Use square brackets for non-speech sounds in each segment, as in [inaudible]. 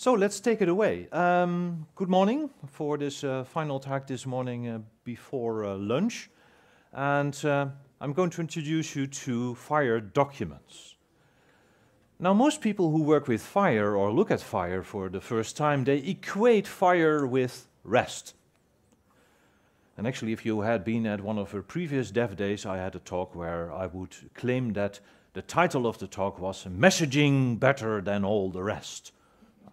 So let's take it away. Um, good morning for this uh, final talk this morning uh, before uh, lunch. And uh, I'm going to introduce you to fire documents. Now, most people who work with fire or look at fire for the first time, they equate fire with rest. And actually, if you had been at one of our previous dev days, I had a talk where I would claim that the title of the talk was Messaging Better Than All the Rest.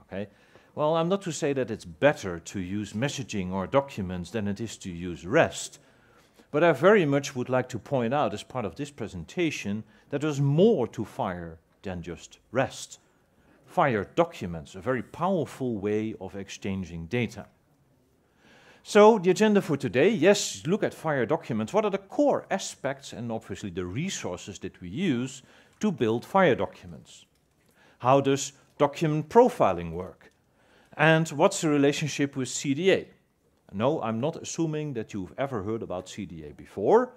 Okay? Well, I'm not to say that it's better to use messaging or documents than it is to use REST, but I very much would like to point out as part of this presentation that there's more to Fire than just REST. Fire documents, a very powerful way of exchanging data. So the agenda for today, yes, look at Fire documents. What are the core aspects and obviously the resources that we use to build Fire documents? How does document profiling work? And what's the relationship with CDA? No, I'm not assuming that you've ever heard about CDA before.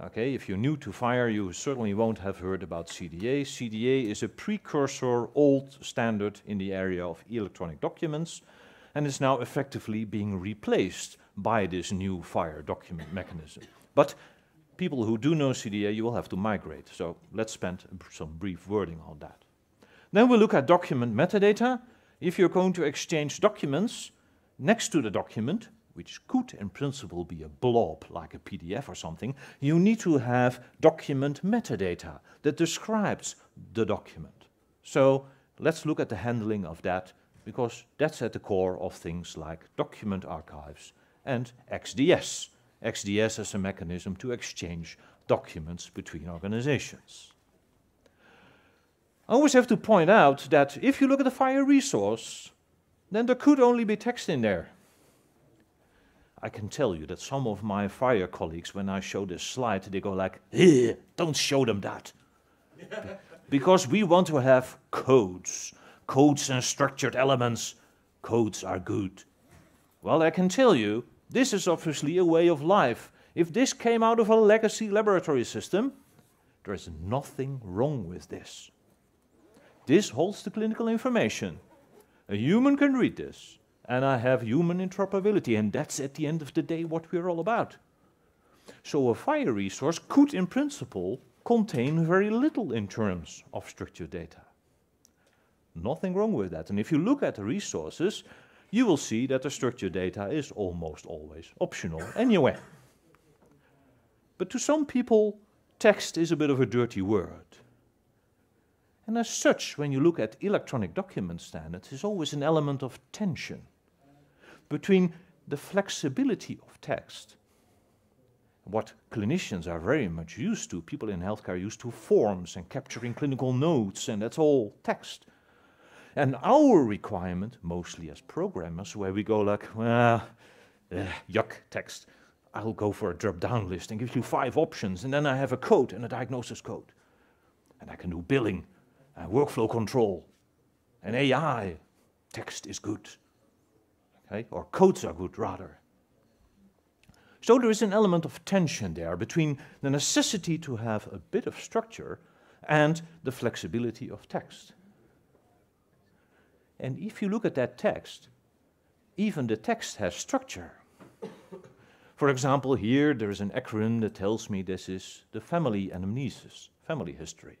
Okay, if you're new to fire, you certainly won't have heard about CDA. CDA is a precursor old standard in the area of electronic documents and is now effectively being replaced by this new fire document mechanism. But people who do know CDA, you will have to migrate. So let's spend some brief wording on that. Then we'll look at document metadata. If you're going to exchange documents next to the document, which could in principle be a blob like a PDF or something, you need to have document metadata that describes the document. So let's look at the handling of that because that's at the core of things like document archives and XDS. XDS as a mechanism to exchange documents between organizations. I always have to point out that if you look at the fire resource, then there could only be text in there. I can tell you that some of my fire colleagues, when I show this slide, they go like, don't show them that. [laughs] because we want to have codes, codes and structured elements. Codes are good. Well, I can tell you, this is obviously a way of life. If this came out of a legacy laboratory system, there is nothing wrong with this. This holds the clinical information. A human can read this, and I have human interoperability, and that's at the end of the day what we're all about. So a fire resource could, in principle, contain very little in terms of structured data. Nothing wrong with that. And if you look at the resources, you will see that the structured data is almost always optional anyway. But to some people, text is a bit of a dirty word. And as such, when you look at electronic document standards, there's always an element of tension between the flexibility of text, what clinicians are very much used to, people in healthcare are used to forms and capturing clinical notes, and that's all text. And our requirement, mostly as programmers, where we go like, well, uh, yuck, text. I'll go for a drop-down list and give you five options, and then I have a code and a diagnosis code. And I can do billing uh, workflow control, and AI. Text is good, okay? or codes are good, rather. So there is an element of tension there between the necessity to have a bit of structure and the flexibility of text. And if you look at that text, even the text has structure. For example, here there is an acronym that tells me this is the family anamnesis, family history.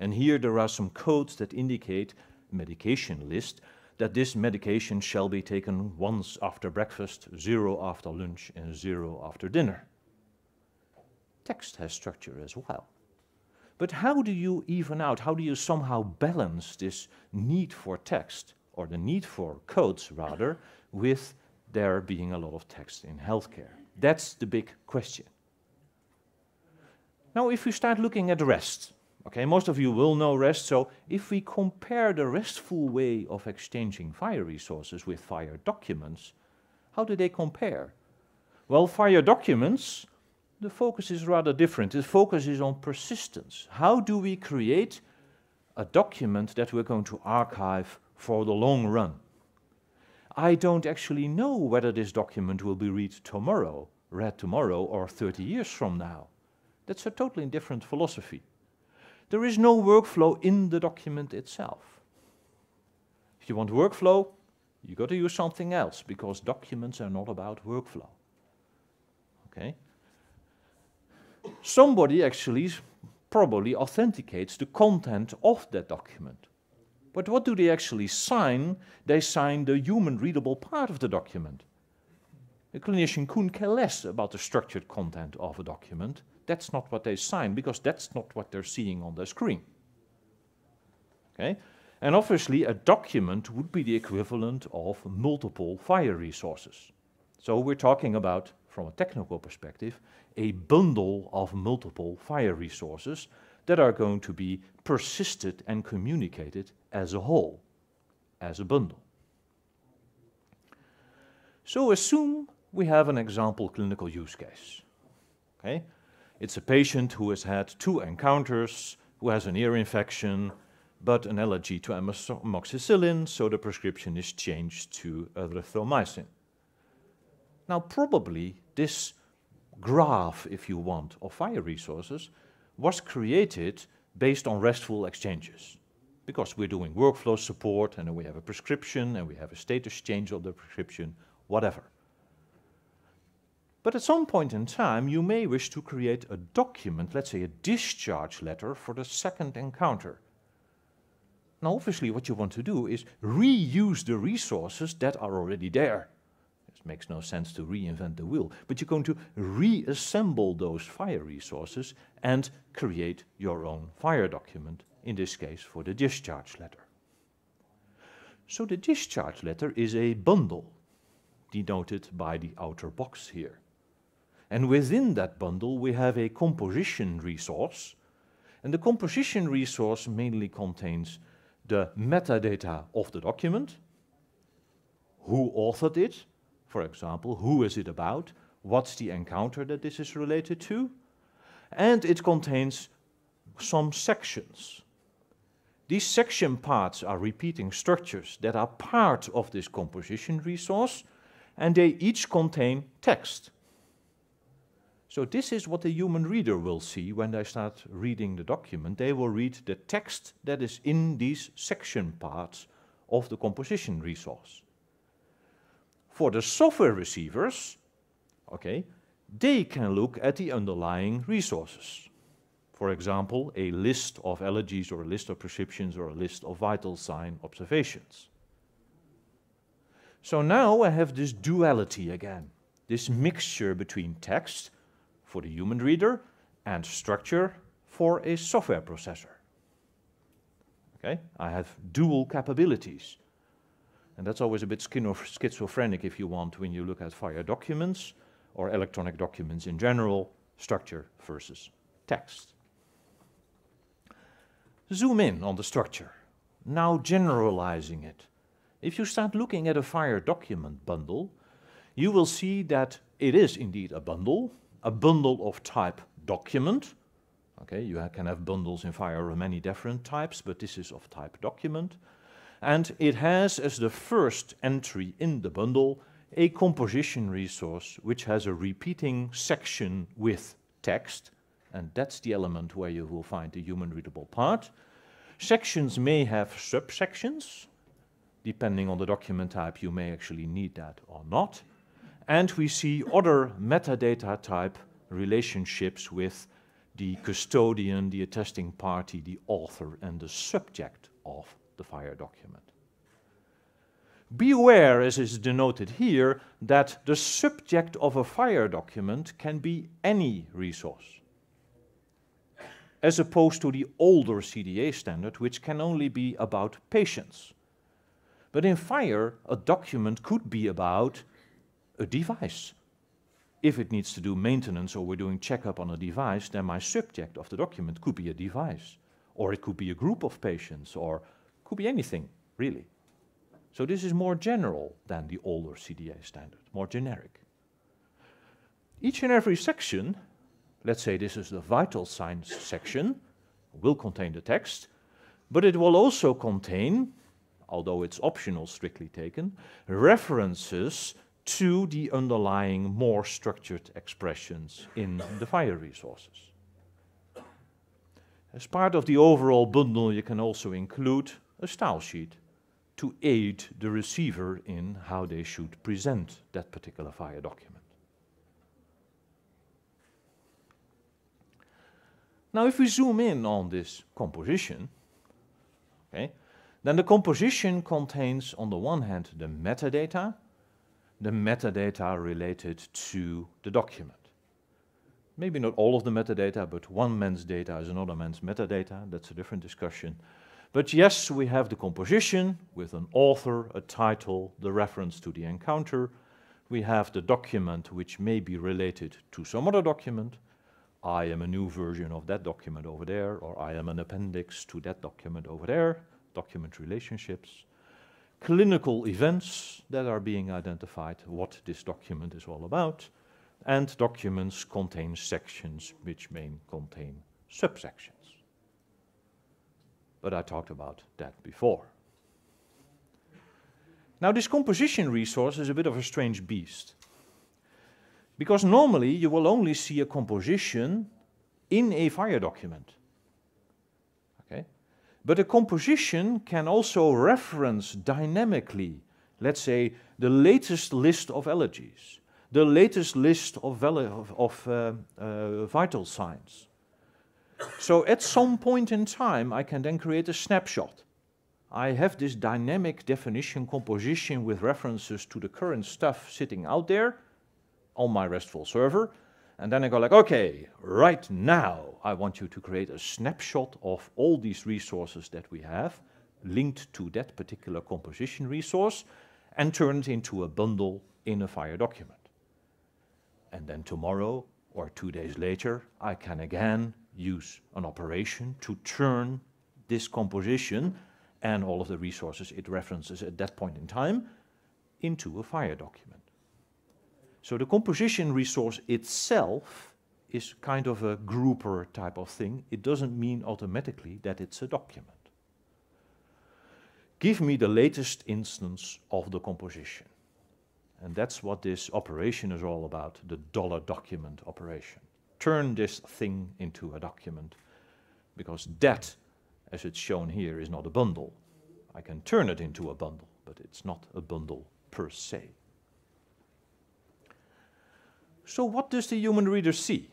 And here there are some codes that indicate medication list that this medication shall be taken once after breakfast, zero after lunch, and zero after dinner. Text has structure as well. But how do you even out, how do you somehow balance this need for text, or the need for codes rather, with there being a lot of text in healthcare? That's the big question. Now, if you start looking at rest, Okay, most of you will know REST, so if we compare the RESTful way of exchanging fire resources with fire documents, how do they compare? Well, fire documents, the focus is rather different. The focus is on persistence. How do we create a document that we're going to archive for the long run? I don't actually know whether this document will be read tomorrow, read tomorrow or 30 years from now. That's a totally different philosophy. There is no workflow in the document itself. If you want workflow, you got to use something else because documents are not about workflow. Okay? Somebody actually probably authenticates the content of that document. But what do they actually sign? They sign the human readable part of the document. A clinician couldn't care less about the structured content of a document that's not what they sign because that's not what they're seeing on their screen. Okay? And obviously, a document would be the equivalent of multiple file resources. So we're talking about, from a technical perspective, a bundle of multiple file resources that are going to be persisted and communicated as a whole, as a bundle. So assume we have an example clinical use case. Okay? It's a patient who has had two encounters, who has an ear infection, but an allergy to amoxicillin, so the prescription is changed to erythromycin. Now, probably this graph, if you want, of fire resources was created based on RESTful exchanges because we're doing workflow support and we have a prescription and we have a status change of the prescription, whatever. But at some point in time, you may wish to create a document, let's say a discharge letter for the second encounter. Now, obviously, what you want to do is reuse the resources that are already there. It makes no sense to reinvent the wheel, but you're going to reassemble those fire resources and create your own fire document, in this case for the discharge letter. So the discharge letter is a bundle, denoted by the outer box here. And within that bundle, we have a composition resource. And the composition resource mainly contains the metadata of the document, who authored it, for example, who is it about, what's the encounter that this is related to, and it contains some sections. These section parts are repeating structures that are part of this composition resource, and they each contain text. So this is what the human reader will see when they start reading the document. They will read the text that is in these section parts of the composition resource. For the software receivers, okay, they can look at the underlying resources. For example, a list of allergies or a list of prescriptions or a list of vital sign observations. So now I have this duality again, this mixture between text for the human reader and structure for a software processor. Okay, I have dual capabilities. And that's always a bit schizophrenic if you want when you look at fire documents or electronic documents in general, structure versus text. Zoom in on the structure, now generalizing it. If you start looking at a fire document bundle, you will see that it is indeed a bundle, a bundle of type document. Okay, you can have bundles in Fire of many different types, but this is of type document. And it has as the first entry in the bundle a composition resource which has a repeating section with text, and that's the element where you will find the human readable part. Sections may have subsections. Depending on the document type, you may actually need that or not and we see other metadata type relationships with the custodian, the attesting party, the author, and the subject of the fire document. Beware, as is denoted here, that the subject of a fire document can be any resource, as opposed to the older CDA standard, which can only be about patients. But in fire, a document could be about a device. If it needs to do maintenance or we're doing checkup on a device, then my subject of the document could be a device, or it could be a group of patients, or could be anything, really. So this is more general than the older CDA standard, more generic. Each and every section, let's say this is the vital signs section, will contain the text, but it will also contain, although it's optional strictly taken, references to the underlying more structured expressions in the fire resources. As part of the overall bundle, you can also include a style sheet to aid the receiver in how they should present that particular fire document. Now, if we zoom in on this composition, okay, then the composition contains, on the one hand, the metadata, the metadata related to the document. Maybe not all of the metadata, but one man's data is another man's metadata. That's a different discussion. But yes, we have the composition with an author, a title, the reference to the encounter. We have the document which may be related to some other document. I am a new version of that document over there, or I am an appendix to that document over there, document relationships clinical events that are being identified, what this document is all about, and documents contain sections which may contain subsections. But I talked about that before. Now this composition resource is a bit of a strange beast. Because normally you will only see a composition in a fire document. But a composition can also reference dynamically, let's say, the latest list of elegies, the latest list of, of, of uh, uh, vital signs. So at some point in time, I can then create a snapshot. I have this dynamic definition composition with references to the current stuff sitting out there on my RESTful server, and then I go like, okay, right now, I want you to create a snapshot of all these resources that we have linked to that particular composition resource and turn it into a bundle in a fire document. And then tomorrow or two days later, I can again use an operation to turn this composition and all of the resources it references at that point in time into a fire document. So the composition resource itself is kind of a grouper type of thing. It doesn't mean automatically that it's a document. Give me the latest instance of the composition. And that's what this operation is all about, the dollar document operation. Turn this thing into a document, because that, as it's shown here, is not a bundle. I can turn it into a bundle, but it's not a bundle per se. So what does the human reader see?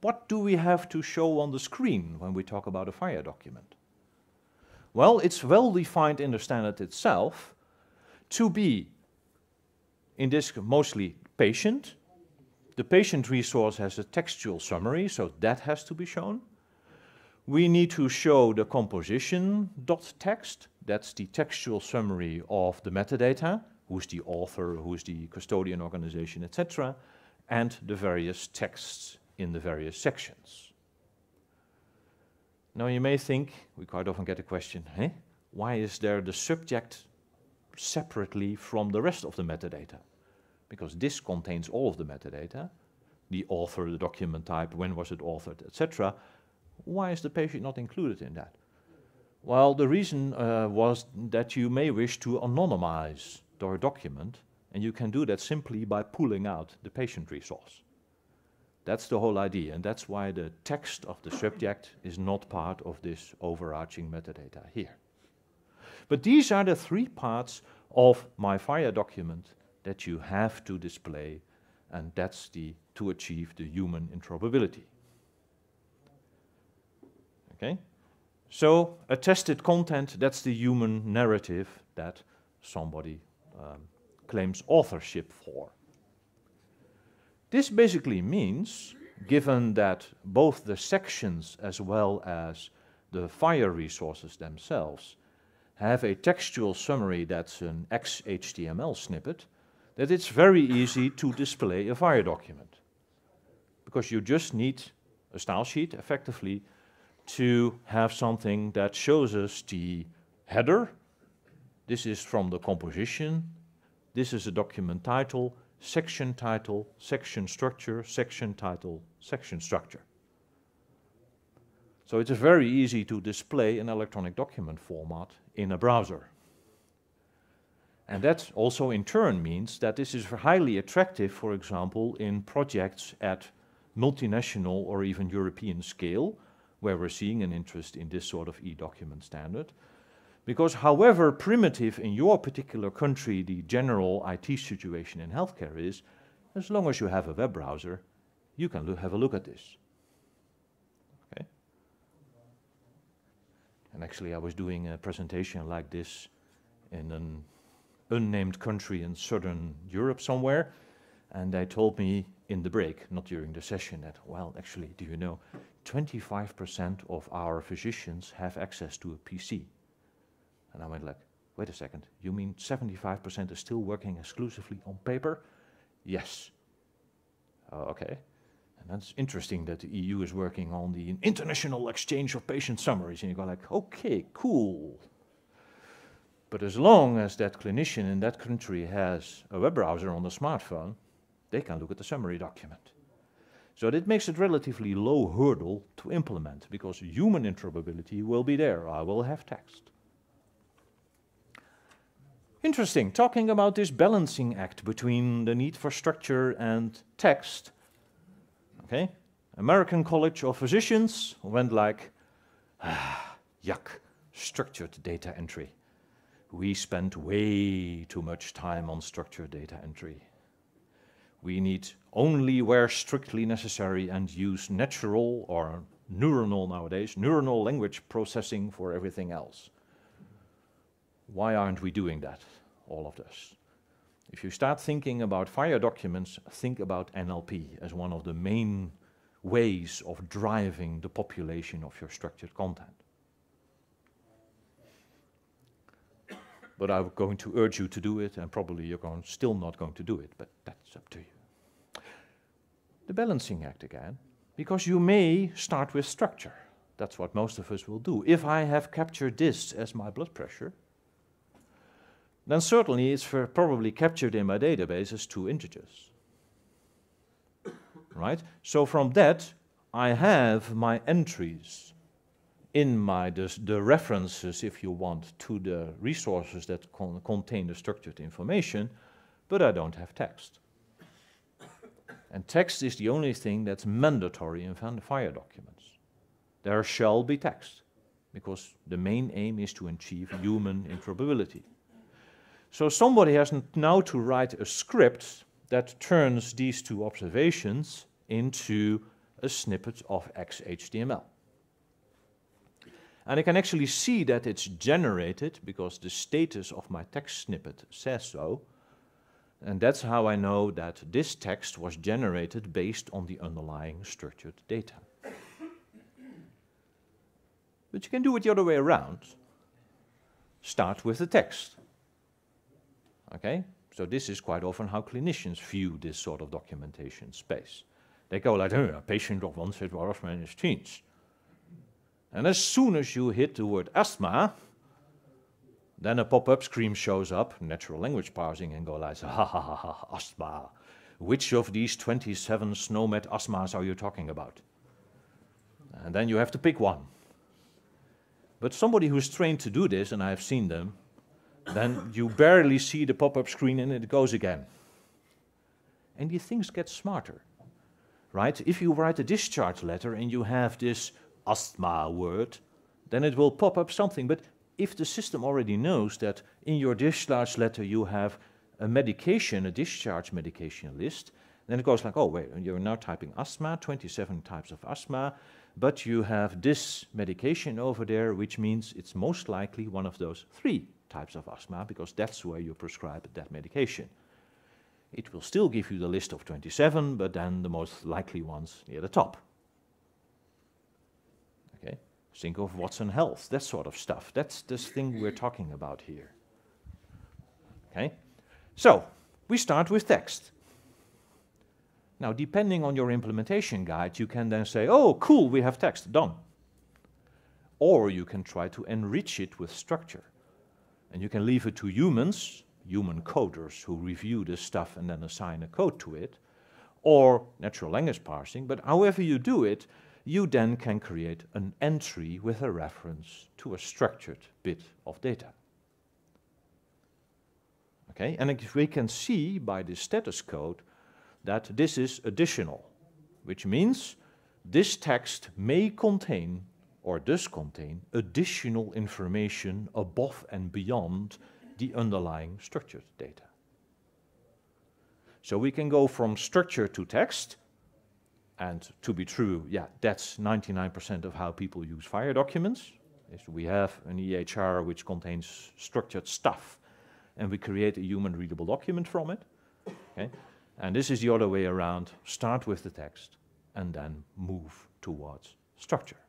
What do we have to show on the screen when we talk about a FIRE document? Well, it's well defined in the standard itself to be, in this mostly patient. The patient resource has a textual summary, so that has to be shown. We need to show the composition dot text. That's the textual summary of the metadata. Who's the author, who's the custodian organization, etc and the various texts in the various sections. Now you may think, we quite often get the question, eh? why is there the subject separately from the rest of the metadata? Because this contains all of the metadata, the author, the document type, when was it authored, etc. Why is the patient not included in that? Well, the reason uh, was that you may wish to anonymize your document and you can do that simply by pulling out the patient resource. That's the whole idea, and that's why the text of the subject is not part of this overarching metadata here. But these are the three parts of my fire document that you have to display, and that's the to achieve the human interoperability. Okay? So attested content, that's the human narrative that somebody um, claims authorship for. This basically means, given that both the sections as well as the fire resources themselves have a textual summary that's an XHTML snippet, that it's very easy to display a fire document. Because you just need a style sheet, effectively, to have something that shows us the header. This is from the composition this is a document title, section title, section structure, section title, section structure. So it's very easy to display an electronic document format in a browser. And that also in turn means that this is highly attractive, for example, in projects at multinational or even European scale, where we're seeing an interest in this sort of e-document standard. Because however primitive in your particular country the general IT situation in healthcare is, as long as you have a web browser, you can have a look at this. Okay? And actually, I was doing a presentation like this in an unnamed country in southern Europe somewhere, and they told me in the break, not during the session, that, well, actually, do you know, 25% of our physicians have access to a PC. And I went like, wait a second, you mean 75% is still working exclusively on paper? Yes. Uh, okay. And that's interesting that the EU is working on the international exchange of patient summaries. And you go like, okay, cool. But as long as that clinician in that country has a web browser on the smartphone, they can look at the summary document. So that makes it relatively low hurdle to implement because human interoperability will be there. I will have text. Interesting, talking about this balancing act between the need for structure and text. Okay, American College of Physicians went like, ah, [sighs] yuck, structured data entry. We spend way too much time on structured data entry. We need only where strictly necessary and use natural or neuronal nowadays, neuronal language processing for everything else. Why aren't we doing that? all of this. If you start thinking about fire documents, think about NLP as one of the main ways of driving the population of your structured content. But I'm going to urge you to do it, and probably you're going, still not going to do it, but that's up to you. The balancing act again, because you may start with structure. That's what most of us will do. If I have captured this as my blood pressure, then certainly it's probably captured in my database as two integers. right? So from that, I have my entries in my the references, if you want, to the resources that con contain the structured information, but I don't have text. and text is the only thing that's mandatory in fire documents. There shall be text, because the main aim is to achieve human interoperability. So somebody has now to write a script that turns these two observations into a snippet of XHTML. And I can actually see that it's generated because the status of my text snippet says so. And that's how I know that this text was generated based on the underlying structured data. but you can do it the other way around. Start with the text. Okay? So this is quite often how clinicians view this sort of documentation space. They go like, oh, a patient of onset asthma is teens. And as soon as you hit the word asthma, then a pop-up screen shows up, natural language parsing, and go like, ha ha ha ha, asthma. Which of these 27 SNOMED asthmas are you talking about? And then you have to pick one. But somebody who's trained to do this, and I've seen them, then you barely see the pop-up screen and it goes again. And these things get smarter, right? If you write a discharge letter and you have this asthma word, then it will pop up something. But if the system already knows that in your discharge letter you have a medication, a discharge medication list, then it goes like, oh, wait, you're now typing asthma, 27 types of asthma, but you have this medication over there, which means it's most likely one of those three types of asthma because that's where you prescribe that medication. It will still give you the list of 27, but then the most likely ones near the top. Okay, think of Watson Health, that sort of stuff. That's this thing we're talking about here. Okay, so we start with text. Now, depending on your implementation guide, you can then say, oh, cool, we have text, done. Or you can try to enrich it with structure. And you can leave it to humans, human coders who review this stuff and then assign a code to it, or natural language parsing. But however you do it, you then can create an entry with a reference to a structured bit of data. Okay, and we can see by the status code that this is additional, which means this text may contain or does contain additional information above and beyond the underlying structured data. So we can go from structure to text, and to be true, yeah, that's 99% of how people use fire documents. Is we have an EHR which contains structured stuff, and we create a human readable document from it. Okay? And this is the other way around. Start with the text and then move towards structure.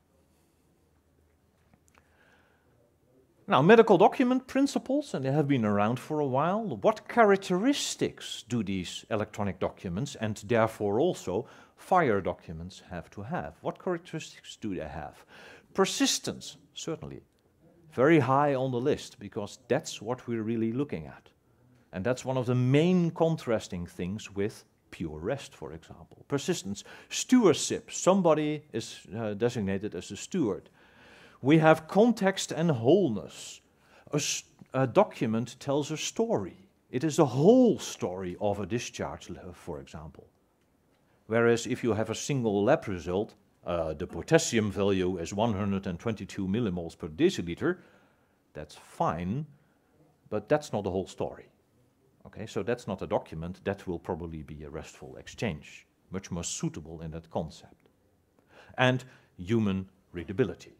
Now, medical document principles, and they have been around for a while, what characteristics do these electronic documents and therefore also fire documents have to have? What characteristics do they have? Persistence, certainly. Very high on the list because that's what we're really looking at. And that's one of the main contrasting things with pure rest, for example. Persistence, stewardship. Somebody is uh, designated as a steward. We have context and wholeness. A, a document tells a story. It is the whole story of a discharge letter, for example. Whereas if you have a single lab result, uh, the potassium value is 122 millimoles per deciliter, that's fine, but that's not the whole story. Okay, so that's not a document, that will probably be a restful exchange, much more suitable in that concept. And human readability.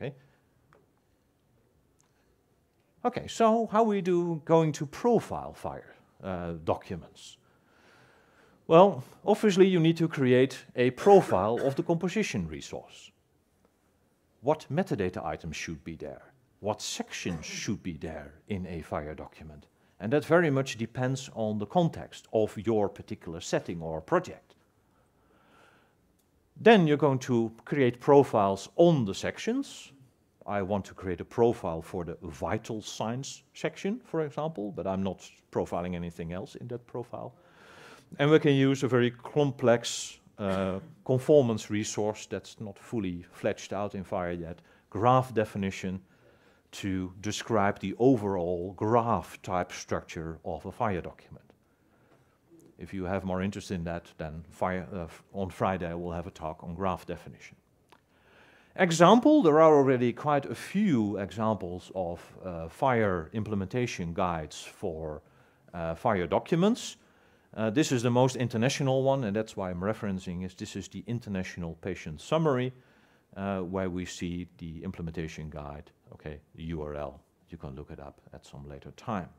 Okay. Okay, so how we do going to profile fire uh, documents? Well, obviously you need to create a profile of the composition resource. What metadata items should be there? What sections should be there in a fire document? And that very much depends on the context of your particular setting or project. Then you're going to create profiles on the sections. I want to create a profile for the vital signs section, for example, but I'm not profiling anything else in that profile. And we can use a very complex uh, conformance resource that's not fully fledged out in Fire yet, graph definition to describe the overall graph type structure of a Fire document. If you have more interest in that, then uh, on Friday we'll have a talk on graph definition. Example, there are already quite a few examples of uh, fire implementation guides for uh, fire documents. Uh, this is the most international one, and that's why I'm referencing is this is the international patient summary, uh, where we see the implementation guide, okay, the URL. You can look it up at some later time.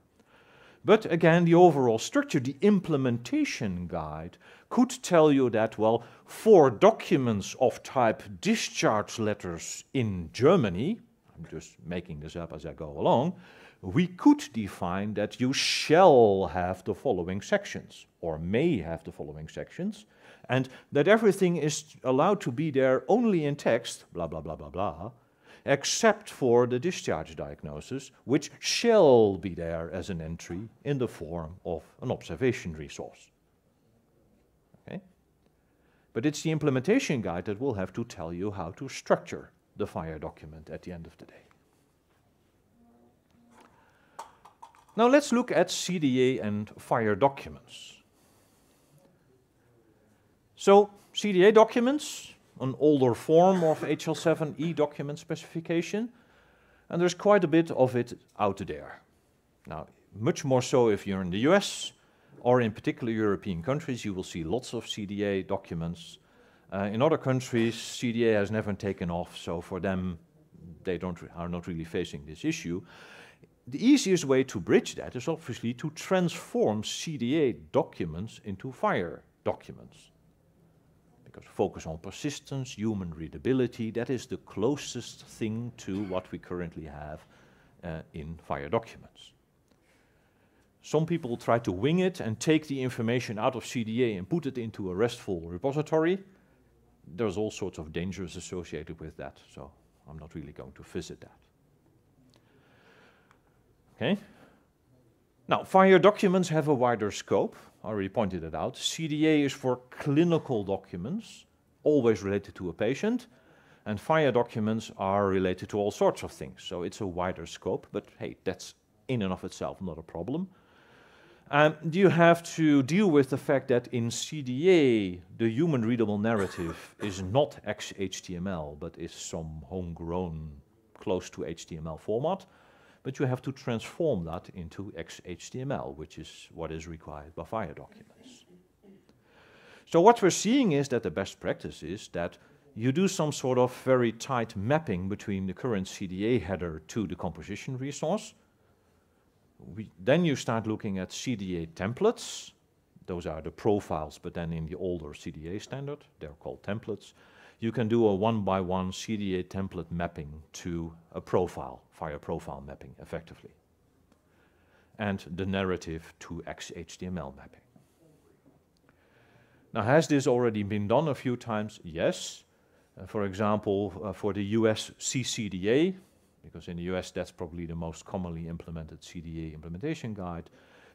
But again, the overall structure, the implementation guide, could tell you that, well, for documents of type discharge letters in Germany, I'm just making this up as I go along, we could define that you shall have the following sections, or may have the following sections, and that everything is allowed to be there only in text, blah, blah, blah, blah, blah, except for the discharge diagnosis, which shall be there as an entry in the form of an observation resource. Okay? But it's the implementation guide that will have to tell you how to structure the fire document at the end of the day. Now let's look at CDA and fire documents. So CDA documents an older form of HL7E document specification, and there's quite a bit of it out there. Now, much more so if you're in the US or in particular European countries, you will see lots of CDA documents. Uh, in other countries, CDA has never taken off, so for them, they don't are not really facing this issue. The easiest way to bridge that is obviously to transform CDA documents into FHIR documents because focus on persistence, human readability, that is the closest thing to what we currently have uh, in fire documents. Some people try to wing it and take the information out of CDA and put it into a RESTful repository. There's all sorts of dangers associated with that, so I'm not really going to visit that. Okay. Now, fire documents have a wider scope already pointed it out. CDA is for clinical documents, always related to a patient, and FIRE documents are related to all sorts of things. So it's a wider scope, but hey, that's in and of itself not a problem. Um, you have to deal with the fact that in CDA, the human readable narrative is not XHTML, but is some homegrown close to HTML format but you have to transform that into XHTML, which is what is required by fire documents. So what we're seeing is that the best practice is that you do some sort of very tight mapping between the current CDA header to the composition resource. We, then you start looking at CDA templates. Those are the profiles, but then in the older CDA standard, they're called templates. You can do a one-by-one -one CDA template mapping to a profile. Fire profile mapping effectively. And the narrative to XHTML mapping. Now, has this already been done a few times? Yes. Uh, for example, uh, for the US CCDA, because in the US that's probably the most commonly implemented CDA implementation guide,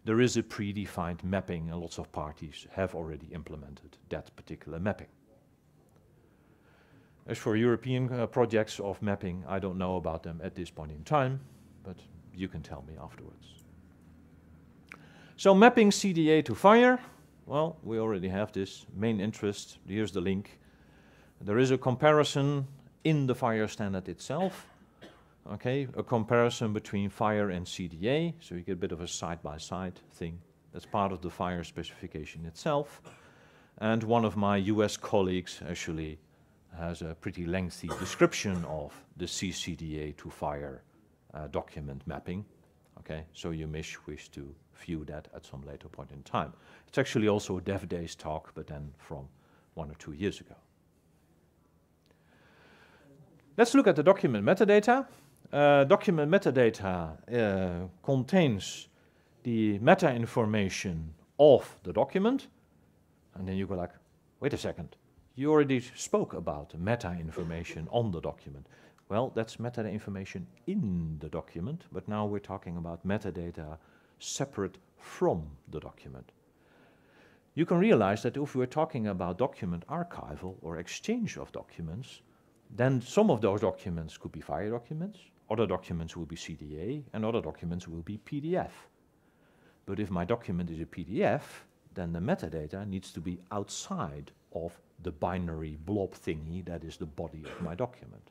there is a predefined mapping, and lots of parties have already implemented that particular mapping. As for European uh, projects of mapping, I don't know about them at this point in time, but you can tell me afterwards. So mapping CDA to fire, well, we already have this main interest. Here's the link. There is a comparison in the fire standard itself. Okay, a comparison between fire and CDA, so you get a bit of a side-by-side -side thing. That's part of the fire specification itself. And one of my US colleagues actually has a pretty lengthy description of the CCDA to fire uh, document mapping. Okay, so you may wish to view that at some later point in time. It's actually also a Dev Days talk, but then from one or two years ago. Let's look at the document metadata. Uh, document metadata uh, contains the meta information of the document. And then you go like, wait a second, you already spoke about meta-information on the document. Well, that's meta-information in the document, but now we're talking about metadata separate from the document. You can realize that if we're talking about document archival or exchange of documents, then some of those documents could be fire documents, other documents will be CDA, and other documents will be PDF. But if my document is a PDF, then the metadata needs to be outside of the binary blob thingy that is the body of my document.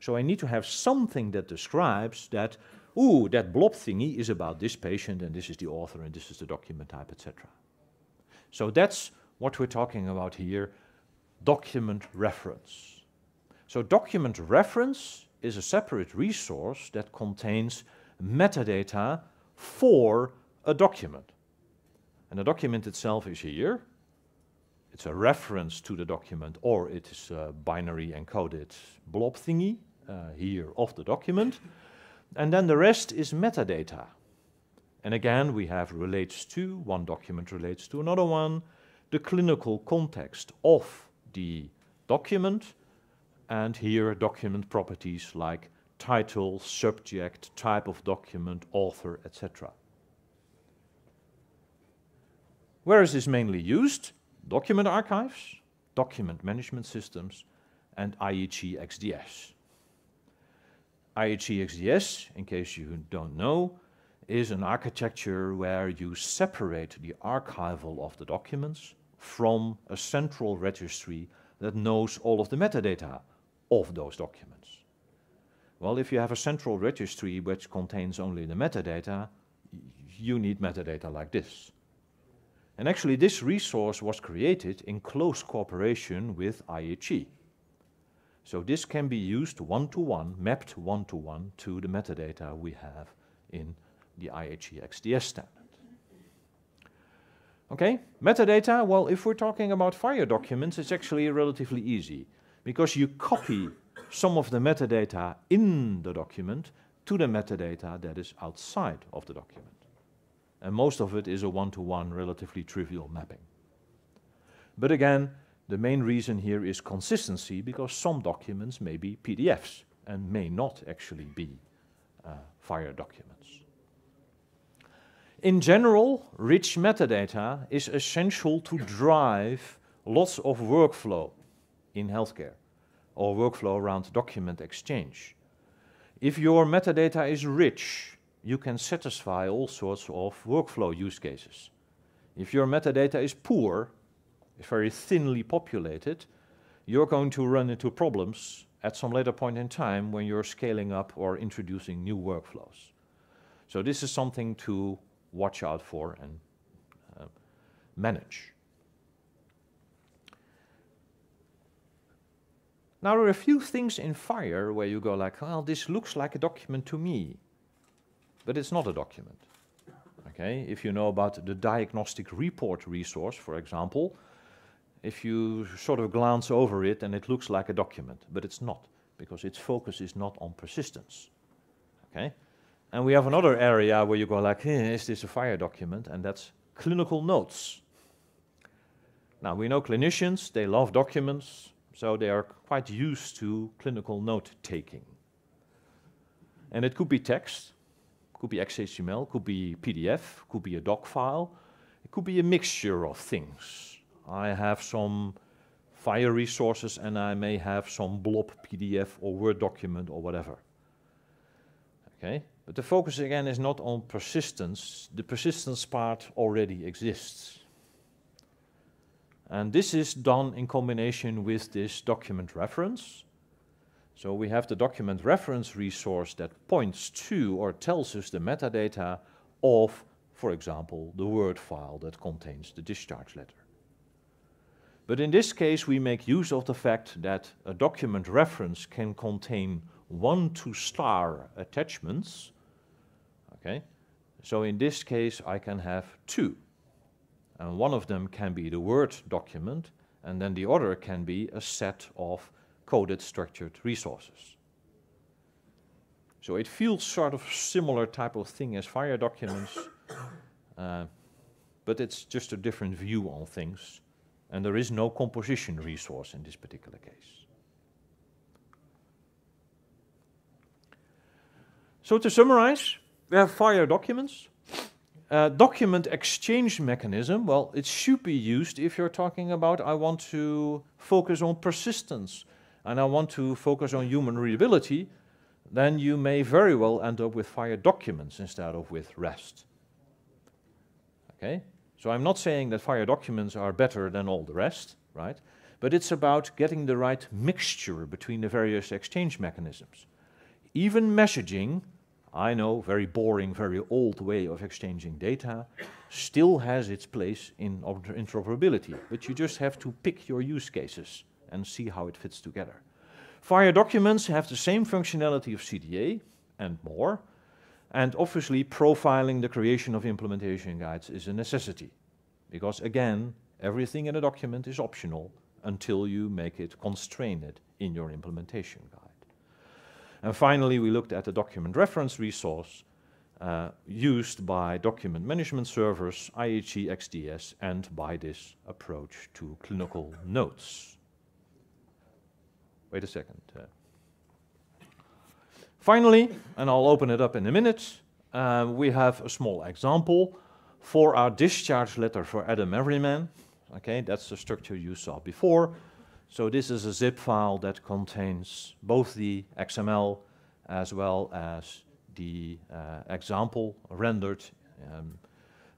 So I need to have something that describes that, ooh, that blob thingy is about this patient and this is the author and this is the document type, etc. So that's what we're talking about here, document reference. So document reference is a separate resource that contains metadata for a document. And the document itself is here, it's a reference to the document or it is a binary encoded blob thingy uh, here of the document. And then the rest is metadata. And again, we have relates to, one document relates to another one, the clinical context of the document, and here document properties like title, subject, type of document, author, etc. Where is this mainly used? document archives, document management systems, and IEG XDS. IEG XDS, in case you don't know, is an architecture where you separate the archival of the documents from a central registry that knows all of the metadata of those documents. Well, if you have a central registry which contains only the metadata, you need metadata like this. And actually, this resource was created in close cooperation with IHE. So this can be used one-to-one, -one, mapped one-to-one -to, -one to the metadata we have in the IHE XDS standard. Okay, metadata, well, if we're talking about fire documents, it's actually relatively easy because you copy some of the metadata in the document to the metadata that is outside of the document and most of it is a one-to-one -one, relatively trivial mapping. But again, the main reason here is consistency because some documents may be PDFs and may not actually be uh, fire documents. In general, rich metadata is essential to drive lots of workflow in healthcare or workflow around document exchange. If your metadata is rich, you can satisfy all sorts of workflow use cases. If your metadata is poor, very thinly populated, you're going to run into problems at some later point in time when you're scaling up or introducing new workflows. So this is something to watch out for and uh, manage. Now there are a few things in Fire where you go like, well, this looks like a document to me but it's not a document. Okay, if you know about the diagnostic report resource, for example, if you sort of glance over it and it looks like a document, but it's not because its focus is not on persistence. Okay, and we have another area where you go like, hey, is this a fire document? And that's clinical notes. Now we know clinicians, they love documents, so they are quite used to clinical note taking. And it could be text, could be XHTML, could be PDF, could be a doc file. It could be a mixture of things. I have some fire resources and I may have some blob PDF or Word document or whatever. Okay, but the focus again is not on persistence. The persistence part already exists. And this is done in combination with this document reference so we have the document reference resource that points to or tells us the metadata of, for example, the Word file that contains the discharge letter. But in this case, we make use of the fact that a document reference can contain one to star attachments. Okay, so in this case, I can have two. And one of them can be the Word document, and then the other can be a set of coded structured resources. So it feels sort of similar type of thing as fire documents, [coughs] uh, but it's just a different view on things. And there is no composition resource in this particular case. So to summarize, we have fire documents. Uh, document exchange mechanism, well, it should be used if you're talking about I want to focus on persistence and I want to focus on human readability, then you may very well end up with fire documents instead of with REST. Okay? So I'm not saying that fire documents are better than all the rest, right? But it's about getting the right mixture between the various exchange mechanisms. Even messaging, I know, very boring, very old way of exchanging data, still has its place in interoperability. But you just have to pick your use cases and see how it fits together. Fire documents have the same functionality of CDA and more, and obviously profiling the creation of implementation guides is a necessity, because again, everything in a document is optional until you make it constrained in your implementation guide. And finally, we looked at the document reference resource uh, used by document management servers, IHE XDS, and by this approach to clinical notes. Wait a second. Uh. Finally, and I'll open it up in a minute, uh, we have a small example for our discharge letter for Adam Everyman. Okay, that's the structure you saw before. So this is a zip file that contains both the XML as well as the uh, example rendered. Um,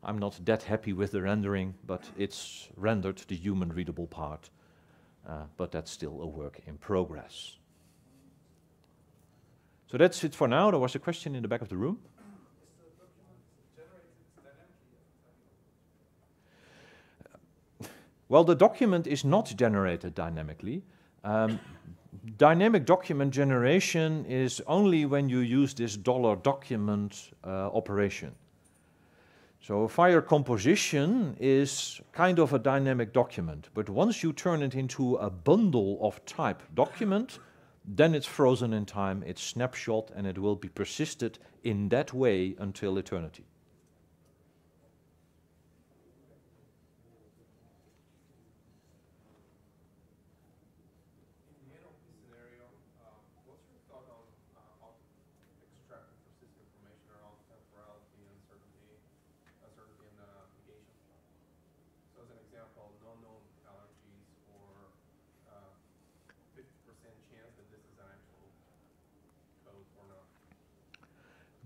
I'm not that happy with the rendering, but it's rendered the human readable part uh, but that's still a work in progress. So that's it for now. There was a question in the back of the room. [laughs] Well, the document is not generated dynamically. Um, [laughs] dynamic document generation is only when you use this dollar document uh, operation. So a fire composition is kind of a dynamic document, but once you turn it into a bundle of type document, then it's frozen in time, it's snapshot, and it will be persisted in that way until eternity.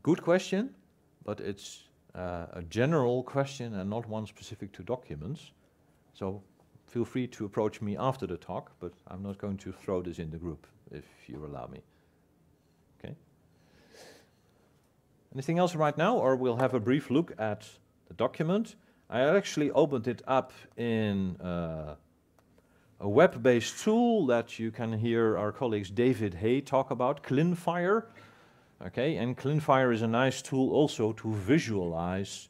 good question, but it's uh, a general question and not one specific to documents. So feel free to approach me after the talk, but I'm not going to throw this in the group if you allow me. Okay. Anything else right now, or we'll have a brief look at the document. I actually opened it up in uh, a web-based tool that you can hear our colleagues David Hay talk about, ClinFire. Okay, and ClinFire is a nice tool also to visualize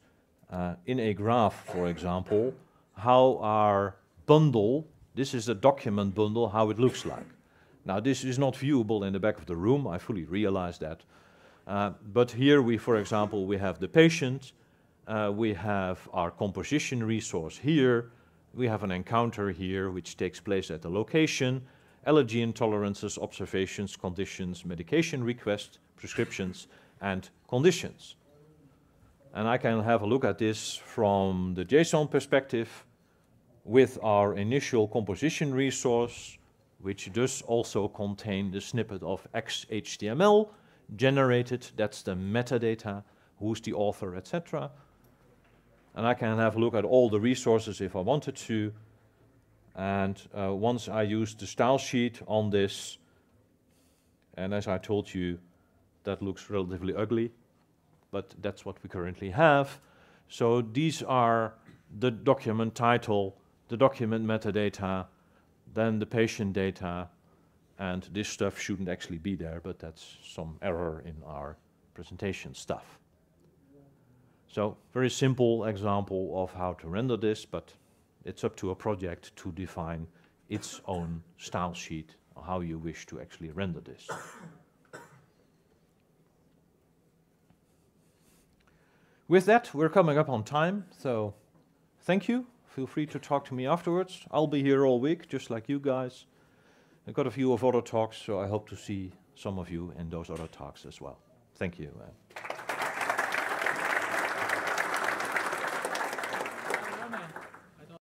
uh, in a graph, for example, how our bundle, this is a document bundle, how it looks like. Now, this is not viewable in the back of the room, I fully realize that. Uh, but here we, for example, we have the patient, uh, we have our composition resource here, we have an encounter here which takes place at the location, allergy intolerances, observations, conditions, medication request, prescriptions and conditions. And I can have a look at this from the JSON perspective with our initial composition resource, which does also contain the snippet of XHTML generated, that's the metadata, who's the author, etc. And I can have a look at all the resources if I wanted to. And uh, once I use the style sheet on this, and as I told you, that looks relatively ugly, but that's what we currently have. So these are the document title, the document metadata, then the patient data, and this stuff shouldn't actually be there, but that's some error in our presentation stuff. So very simple example of how to render this, but it's up to a project to define its own style sheet, how you wish to actually render this. With that, we're coming up on time, so thank you. Feel free to talk to me afterwards. I'll be here all week, just like you guys. I've got a few of other talks, so I hope to see some of you in those other talks as well. Thank you.